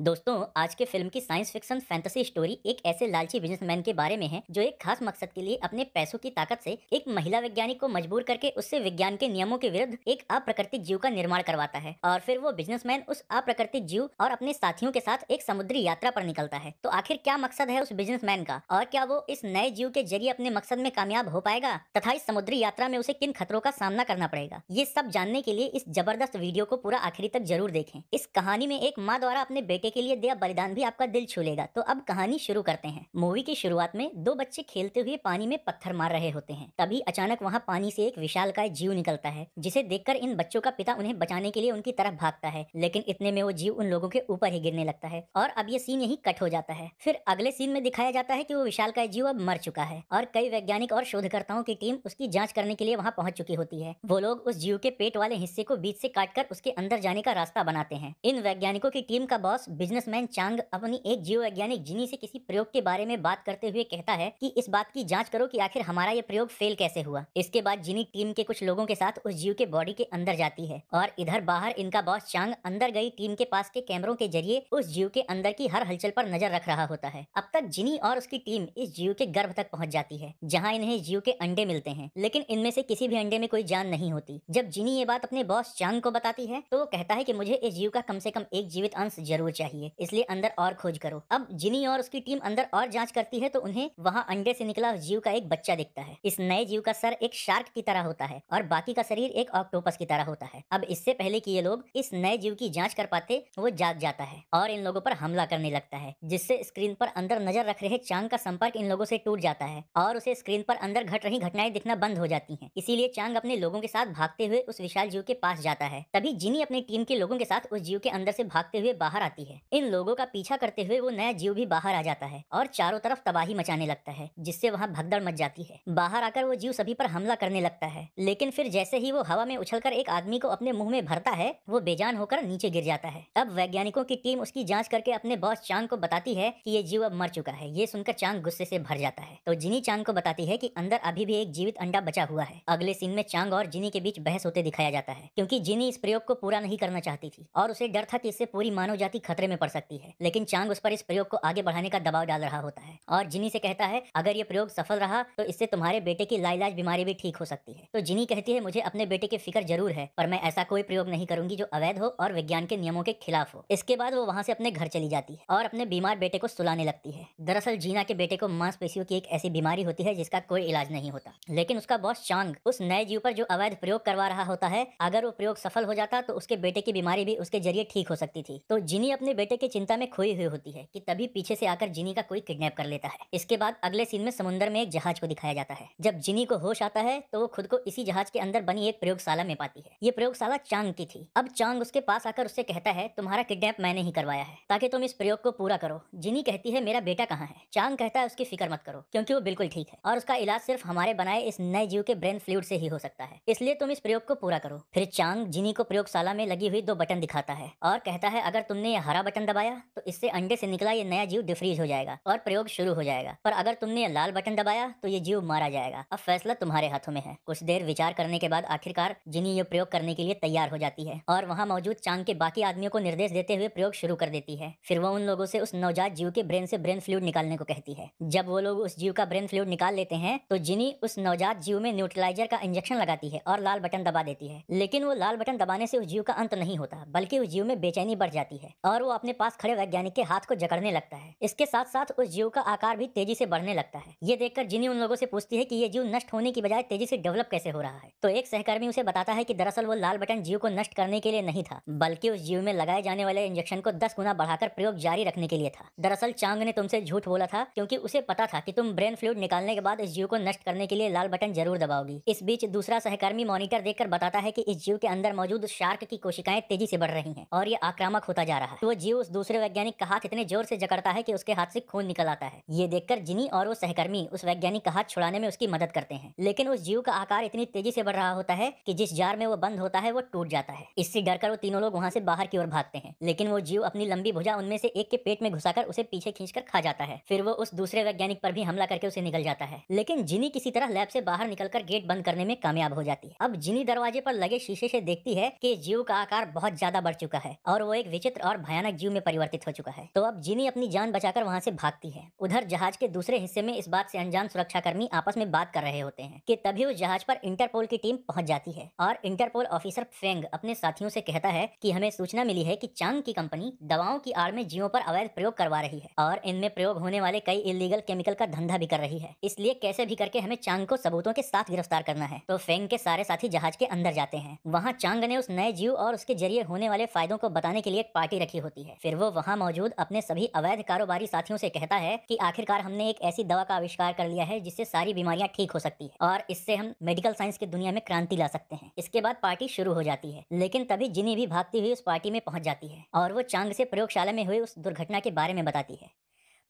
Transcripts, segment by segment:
दोस्तों आज के फिल्म की साइंस फिक्शन फैंटेसी स्टोरी एक ऐसे लालची बिजनेसमैन के बारे में है जो एक खास मकसद के लिए अपने पैसों की ताकत से एक महिला वैज्ञानिक को मजबूर करके उससे विज्ञान के नियमों के विरुद्ध एक अप्राकृतिक जीव का निर्माण करवाता है और फिर वो बिजनेसमैन उस अप्राकृतिक जीव और अपने साथियों के साथ एक समुद्री यात्रा पर निकलता है तो आखिर क्या मकसद है उस बिजनेसमैन का और क्या वो इस नए जीव के जरिए अपने मकसद में कामयाब हो पाएगा तथा इस समुद्री यात्रा में उसे किन खतरों का सामना करना पड़ेगा ये सब जानने के लिए इस जबरदस्त वीडियो को पूरा आखिरी तक जरूर देखें इस कहानी में एक माँ द्वारा अपने बेटे बेटे के लिए दिया बलिदान भी आपका दिल छू लेगा तो अब कहानी शुरू करते हैं मूवी की शुरुआत में दो बच्चे खेलते हुए पानी में पत्थर मार रहे होते हैं तभी अचानक वहाँ पानी से एक विशाल का जीव निकलता है जिसे देखकर इन बच्चों का पिता उन्हें बचाने के लिए उनकी तरफ भागता है लेकिन इतने में वो जीव उन लोगों के ऊपर ही गिरने लगता है और अब ये सीन यही कट हो जाता है फिर अगले सीन में दिखाया जाता है की वो विशाल का जीव अब मर चुका है और कई वैज्ञानिक और शोधकर्ताओं की टीम उसकी जाँच करने के लिए वहाँ पहुँच चुकी होती है वो लोग उस जीव के पेट वाले हिस्से को बीच से काटकर उसके अंदर जाने का रास्ता बनाते हैं इन वैज्ञानिकों की टीम का बॉस बिजनेसमैन चांग अपनी एक जीव वैज्ञानिक जिनी से किसी प्रयोग के बारे में बात करते हुए कहता है कि इस बात की जांच करो कि आखिर हमारा ये प्रयोग फेल कैसे हुआ इसके बाद जिनी टीम के कुछ लोगों के साथ उस जीव के बॉडी के अंदर जाती है और इधर बाहर इनका बॉस चांग अंदर गई टीम के पास के कैमरों के जरिए उस जीव के अंदर की हर हलचल पर नजर रख रहा होता है अब तक जिनी और उसकी टीम इस जीव के गर्भ तक पहुंच जाती है जहां इन्हें जीव के अंडे मिलते हैं लेकिन इनमें से किसी भी अंडे में कोई जान नहीं होती जब जिनी ये बात अपने बॉस चांग को बताती है तो वो कहता है की मुझे इस जीव का कम से कम एक जीवित अंश जरूर चाहिए चाहिए इसलिए अंदर और खोज करो अब जिनी और उसकी टीम अंदर और जांच करती है तो उन्हें वहाँ अंडे से निकला जीव का एक बच्चा दिखता है इस नए जीव का सर एक शार्क की तरह होता है और बाकी का शरीर एक ऑक्टोपस की तरह होता है अब इससे पहले की ये लोग इस नए जीव की जाँच कर पाते वो जाग जाता है और इन लोगों पर हमला करने लगता है जिससे स्क्रीन पर अंदर नजर रख रहे चांग का संपर्क इन लोगों से टूट जाता है और उसे स्क्रीन पर अंदर घट रही घटनाएं दिखना बंद हो जाती हैं इसीलिए चांग अपने लोगों के साथ भागते हुए उस विशाल जीव के पास जाता है तभी जिनी अपनी टीम के लोगों के साथ उस जीव के अंदर से भागते हुए बाहर आती है हैं इन लोगों का पीछा करते हुए वो नया जीव भी बाहर आ जाता है और चारों तरफ तबाही मचाने लगता है जिससे वहाँ भगदड़ मच जाती है बाहर आकर वो जीव सभी पर हमला करने लगता है लेकिन फिर जैसे ही वो हवा में उछल एक आदमी को अपने मुंह में भरता है वो बेजान होकर नीचे गिर जाता है अब वैज्ञानिकों की टीम उसकी जाँच करके अपने बॉस चांग को बताती है की ये जीव अब मर चुका है ये सुनकर चांग गुस्से से भर जाता है तो जिनी चांग को बताती है की अंदर अभी भी एक जीवित अंडा बचा हुआ है अगले सीन में चांग और जिनी के बीच बहस होते दिखाया जाता है क्योंकि जिनी इस प्रयोग को पूरा नहीं करना चाहती थी और उसे डर था की इससे पूरी मानव जाति खतरे खतरे में पड़ सकती है लेकिन चांग उस पर इस प्रयोग को आगे बढ़ाने का दबाव डाल रहा होता है और जिनी से कहता है अगर ये प्रयोग सफल रहा तो इससे तुम्हारे बेटे की लाइलाज बीमारी भी ठीक हो सकती है तो जिनी कहती है मुझे अपने बेटे की फिक्र जरूर है पर मैं ऐसा कोई प्रयोग नहीं करूंगी जो अवैध हो और विज्ञान के नियमों के खिलाफ हो इसके बाद वो वहाँ से अपने घर चली जाती है और अपने बीमार बेटे को सुलाने लगती है दरअसल जीना के बेटे को मांसपेशियों की एक ऐसी बीमारी होती है जिसका कोई इलाज नहीं होता लेकिन उसका बॉस चांग उस नए जीव पर जो अवैध प्रयोग करवा रहा होता है अगर वो प्रयोग सफल हो जाता तो उसके बेटे की बीमारी भी उसके जरिए ठीक हो सकती थी तो जिनी अपने अपने बेटे की चिंता में खोई हुई होती है कि तभी पीछे से आकर जिनी का कोई किडनैप कर लेता है इसके बाद अगले सीन में समुद्र में एक जहाज को दिखाया जाता है जब जिनी को होश आता है तो वो खुद को इसी जहाज के अंदर बनी एक प्रयोगशाला में पाती है ये प्रयोगशाला चांग की थी अब चांग उसके पास आकर उससे कहता है तुम्हारा किडनैप मैंने ही करवाया है ताकि तुम इस प्रयोग को पूरा करो जिनी कहती है मेरा बेटा कहाँ है चांग कहता है उसकी फिक्र मत करो क्योंकि वो बिल्कुल ठीक है और उसका इलाज सिर्फ हमारे बनाए इस नए जीव के ब्रेन फ्लूड से ही हो सकता है इसलिए तुम इस प्रयोग को पूरा करो फिर चांग जिनी को प्रयोगशाला में लगी हुई दो बटन दिखाता है और कहता है अगर तुमने यह हरा बटन दबाया तो इससे अंडे से निकला ये नया जीव डिफ्रीज हो जाएगा और प्रयोग शुरू हो जाएगा पर अगर तुमने ये लाल बटन दबाया तो ये जीव मारा जाएगा अब फैसला तुम्हारे हाथों में है कुछ देर विचार करने के बाद आखिरकार जिनी ये प्रयोग करने के लिए तैयार हो जाती है और वहाँ मौजूद चांग के बाकी आदमियों को निर्देश देते हुए प्रयोग शुरू कर देती है फिर वो उन लोगों से उस नवजात जीव के ब्रेन से ब्रेन फ्लूड निकालने को कहती है जब वो लोग उस जीव का ब्रेन फ्लूड निकाल लेते हैं तो जिनी उस नवजात जीव में न्यूट्रलाइजर का इंजेक्शन लगाती है और लाल बटन दबा देती है लेकिन वो लाल बटन दबाने से उस जीव का अंत नहीं होता बल्कि उस जीव में बेचैनी बढ़ जाती है और वो अपने पास खड़े वैज्ञानिक के हाथ को जकड़ने लगता है इसके साथ साथ उस जीव का आकार भी तेजी से बढ़ने लगता है ये देखकर जिनी उन लोगों से पूछती है कि ये जीव नष्ट होने की बजाय तेजी से डेवलप कैसे हो रहा है तो एक सहकर्मी उसे बताता है की दरअसल वो लाल बटन जीव को नष्ट करने के लिए नहीं था बल्कि उस जीव में लगाए जाने वाले इंजेक्शन को दस गुना बढ़ाकर प्रयोग जारी रखने के लिए था दरअसल चांग ने तुमसे झूठ बोला था क्योंकि उसे पता था की तुम ब्रेन फ्लूड निकालने के बाद इस जीव को नष्ट करने के लिए लाल बटन जरूर दबाओगी इस बीच दूसरा सहकर्मी मॉनिटर देखकर बताता है कि इस जीव के अंदर मौजूद शार्क की कोशिकाएं तेजी से बढ़ रही हैं और ये आक्रामक होता जा रहा है तो जीव उस दूसरे वैज्ञानिक का हाथ इतने जोर से जकड़ता है कि उसके हाथ से खून निकल आता है ये देखकर जिनी और वो सहकर्मी उस वैज्ञानिक का हाथ छुड़ाने में उसकी मदद करते हैं लेकिन उस जीव का आकार इतनी तेजी से बढ़ रहा होता है कि जिस जार में वो बंद होता है वो टूट जाता है इससे डर वो तीनों लोग वहाँ से बाहर की ओर भागते हैं लेकिन वो जीव अपनी लंबी भुजा उनमें से एक के पेट में घुसा उसे पीछे खींच खा जाता है फिर वो उस दूसरे वैज्ञानिक पर भी हमला करके उसे निकल जाता है लेकिन जिनी किसी तरह लैब से बाहर निकलकर गेट बंद करने में कामयाब हो जाती है अब जिनी दरवाजे पर लगे शीशे से देखती है कि जीव का आकार बहुत ज्यादा बढ़ चुका है और वो एक विचित्र और भयानक भयानक जीव में परिवर्तित हो चुका है तो अब जिनी अपनी जान बचाकर वहाँ से भागती है उधर जहाज के दूसरे हिस्से में इस बात से अनजान सुरक्षाकर्मी आपस में बात कर रहे होते हैं कि तभी उस जहाज पर इंटरपोल की टीम पहुंच जाती है और इंटरपोल ऑफिसर फेंग अपने साथियों से कहता है कि हमें सूचना मिली है कि चांग की कंपनी दवाओं की आड़ में जीवों पर अवैध प्रयोग करवा रही है और इनमें प्रयोग होने वाले कई इलीगल केमिकल का धंधा भी कर रही है इसलिए कैसे भी करके हमें चांग को सबूतों के साथ गिरफ्तार करना है तो फेंग के सारे साथी जहाज के अंदर जाते हैं वहाँ चांग ने उस नए जीव और उसके जरिए होने वाले फायदों को बताने के लिए एक पार्टी रखी होती होती है फिर वो वहाँ मौजूद अपने सभी अवैध कारोबारी साथियों से कहता है कि आखिरकार हमने एक ऐसी दवा का आविष्कार कर लिया है जिससे सारी बीमारियां ठीक हो सकती है और इससे हम मेडिकल साइंस की दुनिया में क्रांति ला सकते हैं इसके बाद पार्टी शुरू हो जाती है लेकिन तभी जिनी भी भागती हुई उस पार्टी में पहुंच जाती है और वो चांग से प्रयोगशाला में हुई उस दुर्घटना के बारे में बताती है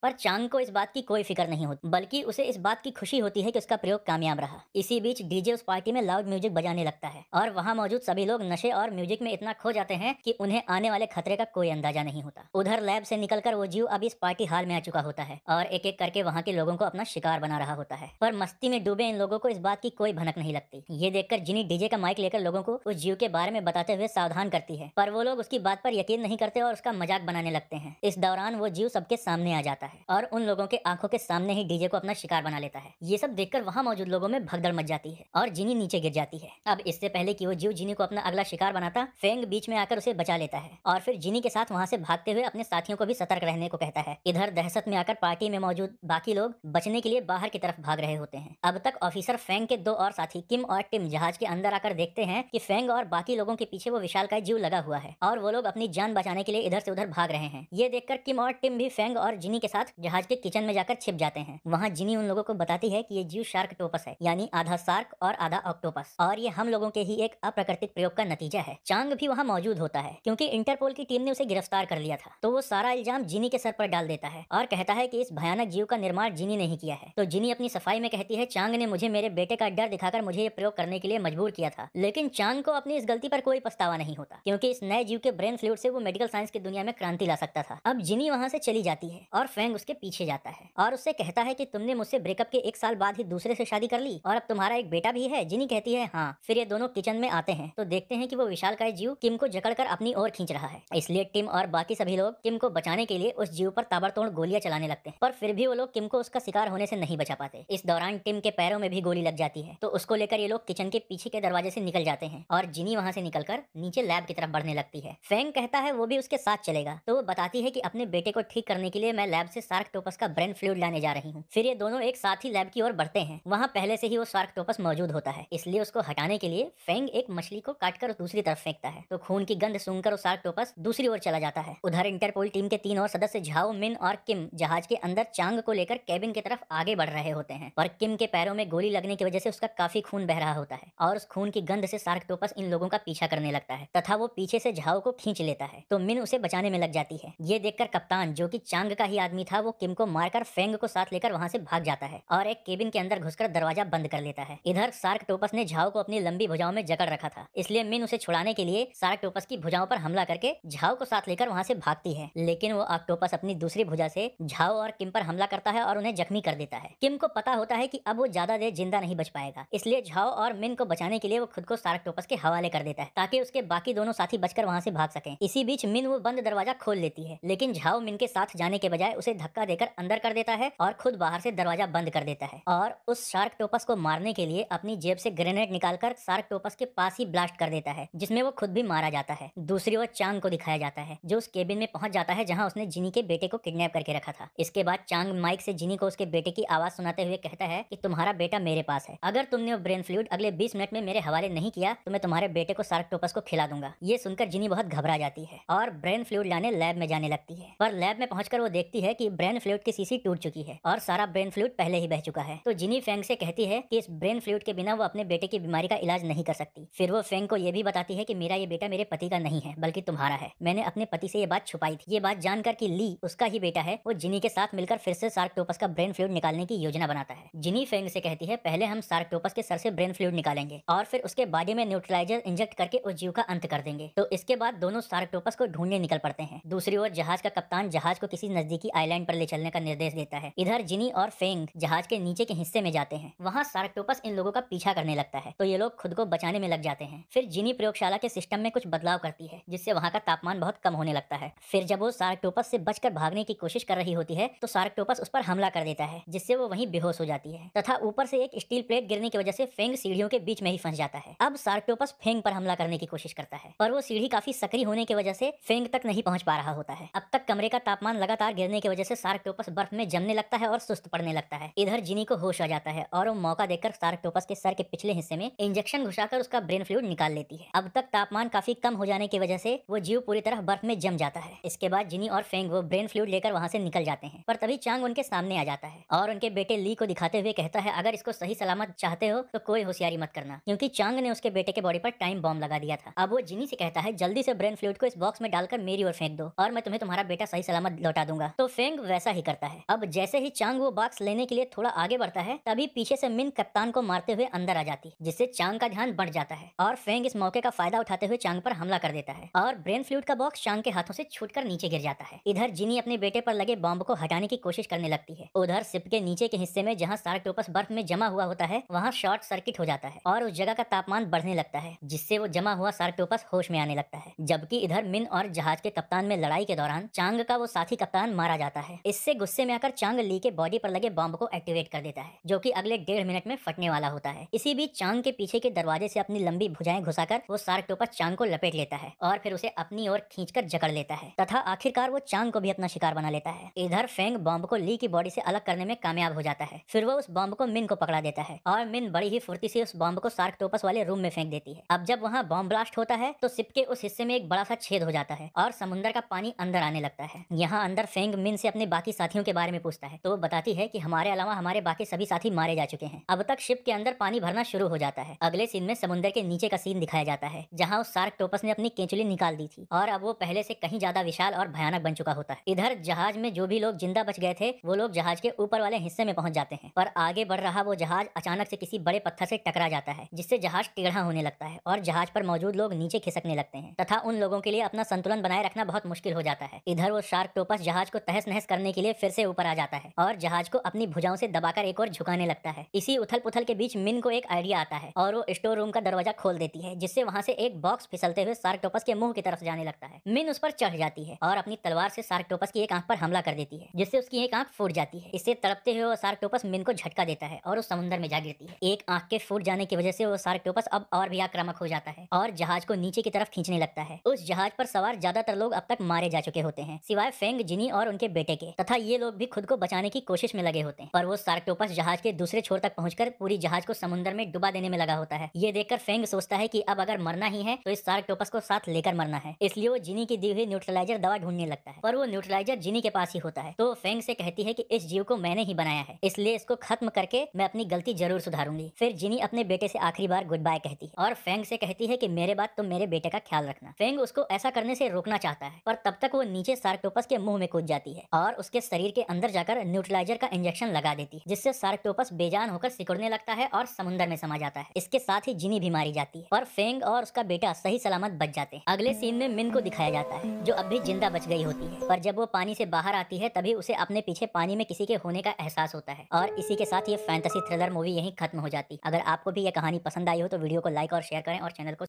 पर चांग को इस बात की कोई फिक्र नहीं होती बल्कि उसे इस बात की खुशी होती है कि उसका प्रयोग कामयाब रहा इसी बीच डीजे उस पार्टी में लाउड म्यूजिक बजाने लगता है और वहाँ मौजूद सभी लोग नशे और म्यूजिक में इतना खो जाते हैं कि उन्हें आने वाले खतरे का कोई अंदाजा नहीं होता उधर लैब से निकलकर वो जीव अब इस पार्टी हाल में आ चुका होता है और एक एक करके वहाँ के लोगों को अपना शिकार बना रहा होता है पर मस्ती में डूबे इन लोगों को इस बात की कोई भनक नहीं लगती ये देखकर जिनी डीजे का माइक लेकर लोगों को उस जीव के बारे में बताते हुए सावधान करती है पर वो लोग उसकी बात पर यकीन नहीं करते और उसका मजाक बनाने लगते हैं इस दौरान वो जीव सबके सामने आ जाता है है और उन लोगों के आंखों के सामने ही डीजे को अपना शिकार बना लेता है ये सब देखकर वहाँ मौजूद लोगों में भगदड़ मच जाती है और जिनी नीचे गिर जाती है अब इससे पहले की वो जीव जिनी को अपना अगला शिकार बनाता फेंग बीच में आकर उसे बचा लेता है और फिर जिनी के साथ वहाँ से भागते हुए अपने साथियों को भी सतर्क रहने को कहता है इधर दहशत में आकर पार्टी में मौजूद बाकी लोग बचने के लिए बाहर की तरफ भाग रहे होते हैं अब तक ऑफिसर फेंग के दो और साथी किम और टिम जहाज के अंदर आकर देखते हैं कि फेंग और बाकी लोगों के पीछे वो विशाल का जीव लगा हुआ है और वो लोग अपनी जान बचाने के लिए इधर से उधर भाग रहे हैं ये देखकर किम और टिम भी फेंग और जिनी के साथ जहाज के किचन में जाकर छिप जाते हैं वहाँ जिनी उन लोगों को बताती है कि ये जीव शार्क टोपस है यानी आधा शार्क और आधा ऑक्टोपस और ये हम लोगों के ही एक अप्राकृतिक प्रयोग का नतीजा है चांग भी वहाँ मौजूद होता है क्योंकि इंटरपोल की टीम ने उसे गिरफ्तार कर लिया था तो वो सारा इल्जाम जिनी के सर पर डाल देता है और कहता है की इस भयानक जीव का निर्माण जिनी ने ही किया है तो जिनी अपनी सफाई में कहती है चांग ने मुझे मेरे बेटे का डर दिखाकर मुझे ये प्रयोग करने के लिए मजबूर किया था लेकिन चांग को अपनी इस गलती पर कोई पछतावा नहीं होता क्योंकि इस नए जीव के ब्रेन फ्लूड से वो मेडिकल साइंस की दुनिया में क्रांति ला सकता था अब जिनी वहाँ से चली जाती है और फैन फैंग उसके पीछे जाता है और उससे कहता है कि तुमने मुझसे ब्रेकअप के एक साल बाद ही दूसरे से शादी कर ली और अब तुम्हारा एक बेटा भी है जिनी कहती है हाँ फिर ये दोनों किचन में आते हैं तो देखते हैं कि वो विशाल का जीव किम को कर अपनी ओर खींच रहा है इसलिए टिम और बाकी सभी लोग किम को बचाने के लिए उस जीव पर ताबड़तोड़ गोलियां चलाने लगते हैं पर फिर भी वो लोग किम को उसका शिकार होने से नहीं बचा पाते इस दौरान टिम के पैरों में भी गोली लग जाती है तो उसको लेकर ये लोग किचन के पीछे के दरवाजे से निकल जाते हैं और जिनी वहाँ से निकलकर नीचे लैब की तरफ बढ़ने लगती है फेंग कहता है वो भी उसके साथ चलेगा तो वो बताती है की अपने बेटे को ठीक करने के लिए मैं लैब से सार्क टोपस का ब्रेन फ्लूड लाने जा रही हूँ फिर ये दोनों एक साथ ही लैब की ओर बढ़ते हैं वहाँ पहले से ही वो सार्क टोपस मौजूद होता है इसलिए उसको हटाने के लिए फेंग एक मछली को काटकर दूसरी तरफ फेंकता है तो खून की गंध सुनकर वो सार्क टोपस दूसरी ओर चला जाता है उधर इंटरपोल टीम के तीन और सदस्य झाओ मिन और किम जहाज के अंदर चांग को लेकर कैबिन की तरफ आगे बढ़ रहे होते हैं पर किम के पैरों में गोली लगने की वजह से उसका काफी खून बह रहा होता है और उस खून की गंध से सार्क टोपस इन लोगों का पीछा करने लगता है तथा वो पीछे से झाओ को खींच लेता है तो मिन उसे बचाने में लग जाती है ये देखकर कप्तान जो की चांग का ही आदमी आदमी था वो किम को मारकर फेंग को साथ लेकर वहाँ से भाग जाता है और एक केबिन के अंदर घुसकर दरवाजा बंद कर लेता है इधर सार्क टोपस ने झाओ को अपनी लंबी भुजाओं में जकड़ रखा था इसलिए मिन उसे छुड़ाने के लिए सार्क टोपस की भुजाओं पर हमला करके झाओ को साथ लेकर वहाँ से भागती है लेकिन वो ऑक्टोपस अपनी दूसरी भुजा से झाओ और किम पर हमला करता है और उन्हें जख्मी कर देता है किम को पता होता है की अब वो ज्यादा देर जिंदा नहीं बच पाएगा इसलिए झाओ और मिन को बचाने के लिए वो खुद को सार्क टोपस के हवाले कर देता है ताकि उसके बाकी दोनों साथी बचकर वहाँ से भाग सके इसी बीच मिन वो बंद दरवाजा खोल लेती है लेकिन झाओ मिन के साथ जाने के बजाय उसे धक्का देकर अंदर कर देता है और खुद बाहर से दरवाजा बंद कर देता है और उस शार्क टोपस को मारने के लिए अपनी जेब से ग्रेनेड निकालकर शार्क टोपस के पास ही ब्लास्ट कर देता है जिसमें वो खुद भी मारा जाता है दूसरी ओर चांग को दिखाया जाता है जो उस केबिन में पहुंच जाता है जहां उसने जिनी के बेटे को किडनेप करके रखा था इसके बाद चांग माइक से जिनी को उसके बेटे की आवाज सुनाते हुए कहता है की तुम्हारा बेटा मेरे पास है अगर तुमने वो ब्रेन फ्लूड अगले बीस मिनट में मेरे हवाले नहीं किया तो मैं तुम्हारे बेटे को शार्क टोपस को खिला दूंगा ये सुनकर जिनी बहुत घबरा जाती है और ब्रेन फ्लूड लाने लैब में जाने लगती है पर लैब में पहुंचकर वो देखती है कि कि ब्रेन फ्लूड की सीसी टूट चुकी है और सारा ब्रेन फ्लूड पहले ही बह चुका है तो जिनी फेंग से कहती है कि इस ब्रेन फ्लूट के बिना वो अपने बेटे की बीमारी का इलाज नहीं कर सकती फिर वो फेंग को ये भी बताती है कि मेरा ये बेटा मेरे पति का नहीं है बल्कि तुम्हारा है मैंने अपने पति से ये बात छुपाई थी ये बात जानकर की ली उसका ही बेटा है वो जिनी के साथ मिलकर फिर से टोपस का ब्रेन फ्लूड निकालने की योजना बनाता है जिनी फेंग से कहती है पहले हम सार्कटोपस के सर से ब्रेन फ्लूड निकालेंगे और फिर उसके बॉडी में न्यूट्रलाइजर इंजेक्ट करके उस जीव का अंत कर देंगे तो इसके बाद दोनों सार्कटोपस को ढूंढने निकल पड़ते हैं दूसरी ओर जहाज का कप्तान जहाज को किसी नजदीकी आइलैंड आइलैंड पर ले चलने का निर्देश देता है इधर जिनी और फेंग जहाज के नीचे के हिस्से में जाते हैं वहाँ सार्कटोपस इन लोगों का पीछा करने लगता है तो ये लोग खुद को बचाने में लग जाते हैं फिर जिनी प्रयोगशाला के सिस्टम में कुछ बदलाव करती है जिससे वहाँ का तापमान बहुत कम होने लगता है फिर जब वो सार्कटोपस से बचकर भागने की कोशिश कर रही होती है तो सार्कटोपस उस पर हमला कर देता है जिससे वो वही बेहोश हो जाती है तथा ऊपर से एक स्टील प्लेट गिरने की वजह से फेंग सीढ़ियों के बीच में ही फंस जाता है अब सार्कटोपस फेंग पर हमला करने की कोशिश करता है पर वो सीढ़ी काफी सक्रिय होने की वजह से फेंग तक नहीं पहुंच पा रहा होता है अब तक कमरे का तापमान लगातार गिरने की वजह वजह से सार्कोपस बर्फ में जमने लगता है और सुस्त पड़ने लगता है इधर जिनी को होश आ जाता है और वो मौका देकर सार्कोपस के सर के पिछले हिस्से में इंजेक्शन घुसाकर उसका ब्रेन फ्लूड निकाल लेती है अब तक तापमान काफी कम हो जाने की वजह से वो जीव पूरी तरह बर्फ में जम जाता है इसके बाद जिनी और फेंग वो ब्रेन फ्लूड लेकर वहाँ से निकल जाते हैं पर तभी चांग उनके सामने आ जाता है और उनके बेटे ली को दिखाते हुए कहता है अगर इसको सही सलामत चाहते हो तो कोई होशियारी मत करना क्योंकि चांग ने उसके बेटे के बॉडी पर टाइम बॉम्ब लगा दिया था अब वो जिनी से कहता है जल्दी से ब्रेन फ्लूड को इस बॉक्स में डालकर मेरी ओर फेंक दो और मैं तुम्हें तुम्हारा बेटा सही सलामत लौटा दूंगा तो फे फेंग वैसा ही करता है अब जैसे ही चांग वो बॉक्स लेने के लिए थोड़ा आगे बढ़ता है तभी पीछे से मिन कप्तान को मारते हुए अंदर आ जाती जिससे चांग का ध्यान बढ़ जाता है और फेंग इस मौके का फायदा उठाते हुए चांग पर हमला कर देता है और ब्रेन फ्लूट का बॉक्स चांग के हाथों से छूट नीचे गिर जाता है इधर जिनी अपने बेटे पर लगे बॉम्ब को हटाने की कोशिश करने लगती है उधर सिप के नीचे के हिस्से में जहाँ टोपस बर्फ में जमा हुआ होता है वहाँ शॉर्ट सर्किट हो जाता है और उस जगह का तापमान बढ़ने लगता है जिससे वो जमा हुआ टोपस होश में आने लगता है जबकि इधर मिन और जहाज के कप्तान में लड़ाई के दौरान चांग का वो साथी कप्तान मारा जाता जाता है इससे गुस्से में आकर चांग ली के बॉडी पर लगे बॉम्ब को एक्टिवेट कर देता है जो की अगले डेढ़ मिनट में फटने वाला होता है इसी बीच चांग के पीछे के दरवाजे से अपनी लंबी भुजाएं घुसाकर वो सार्क टोपर चांग को लपेट लेता है और फिर उसे अपनी ओर खींचकर जकड़ लेता है तथा आखिरकार वो चांग को भी अपना शिकार बना लेता है इधर फेंग बॉम्ब को ली की बॉडी से अलग करने में कामयाब हो जाता है फिर वो उस बॉम्ब को मिन को पकड़ा देता है और मिन बड़ी ही फुर्ती से उस बॉम्ब को सार्क टोपस वाले रूम में फेंक देती है अब जब वहाँ बॉम्ब ब्लास्ट होता है तो सिप के उस हिस्से में एक बड़ा सा छेद हो जाता है और समुद्र का पानी अंदर आने लगता है यहाँ अंदर फेंग मिन से अपने बाकी साथियों के बारे में पूछता है तो वो बताती है कि हमारे अलावा हमारे बाकी सभी साथी मारे जा चुके हैं अब तक शिप के अंदर पानी भरना शुरू हो जाता है अगले सीन में समुद्र के नीचे का सीन दिखाया जाता है जहाँ उस सार्क टोपस ने अपनी केंचुली निकाल दी थी और अब वो पहले से कहीं ज्यादा विशाल और भयानक बन चुका होता है इधर जहाज में जो भी लोग जिंदा बच गए थे वो लोग जहाज के ऊपर वाले हिस्से में पहुंच जाते हैं पर आगे बढ़ रहा वो जहाज अचानक से किसी बड़े पत्थर से टकरा जाता है जिससे जहाज टेढ़ा होने लगता है और जहाज पर मौजूद लोग नीचे खिसकने लगते हैं तथा उन लोगों के लिए अपना संतुलन बनाए रखना बहुत मुश्किल हो जाता है इधर वो शार्क टोपस जहाज को तहस बहस करने के लिए फिर से ऊपर आ जाता है और जहाज को अपनी भुजाओं से दबाकर एक और झुकाने लगता है इसी उथल पुथल के बीच मिन को एक आइडिया आता है और वो स्टोर रूम का दरवाजा खोल देती है जिससे वहाँ से एक बॉक्स फिसलते हुए सार्कटोपस के मुंह की तरफ जाने लगता है मिन उस पर चढ़ जाती है और अपनी तलवार से सार्कटोपस की एक आंख पर हमला कर देती है जिससे उसकी एक आंख फूट जाती है इससे तड़पते हुए वो सार्कटोपस मिन को झटका देता है और वो समुद्र में जा गिरती है एक आंख के फूट जाने की वजह से वो सार्कटोपस अब और भी आक्रामक हो जाता है और जहाज को नीचे की तरफ खींचने लगता है उस जहाज पर सवार ज्यादातर लोग अब तक मारे जा चुके होते हैं सिवाय फेंग जिनी और उनके बेटे बेटे के तथा ये लोग भी खुद को बचाने की कोशिश में लगे होते हैं पर वो सार्टोपस जहाज के दूसरे छोर तक पहुंचकर पूरी जहाज को समुद्र में डुबा देने में लगा होता है ये देखकर फेंग सोचता है की अब अगर मरना ही है तो इस सार्टोपस को साथ लेकर मरना है इसलिए वो जिनी की दी हुई न्यूट्रलाइजर दवा ढूंढने लगता है पर वो न्यूट्रलाइजर जिनी के पास ही होता है तो फेंग से कहती है की इस जीव को मैंने ही बनाया है इसलिए इसको खत्म करके मैं अपनी गलती जरूर सुधारूंगी फिर जिनी अपने बेटे से आखिरी बार गुड बाय कहती है और फेंग से कहती है की मेरे बाद तुम मेरे बेटे का ख्याल रखना फेंग उसको ऐसा करने से रोकना चाहता है पर तब तक वो नीचे सार्टोपस के मुंह में कूद जाती है और उसके शरीर के अंदर जाकर न्यूट्रलाइजर का इंजेक्शन लगा देती है जिससे सार्कटोपस बेजान होकर सिकुड़ने लगता है और समुद्र में समा जाता है इसके साथ ही जिनी भी मारी जाती है और फेंग और उसका बेटा सही सलामत बच जाते हैं अगले सीन में मिन को दिखाया जाता है जो अब भी जिंदा बच गई होती है पर जब वो पानी से बाहर आती है तभी उसे अपने पीछे पानी में किसी के होने का एहसास होता है और इसी के साथ ये फैंटेसी थ्रिलर मूवी यही खत्म हो जाती है अगर आपको भी यह कहानी पसंद आई हो तो वीडियो को लाइक और शेयर करें और चैनल को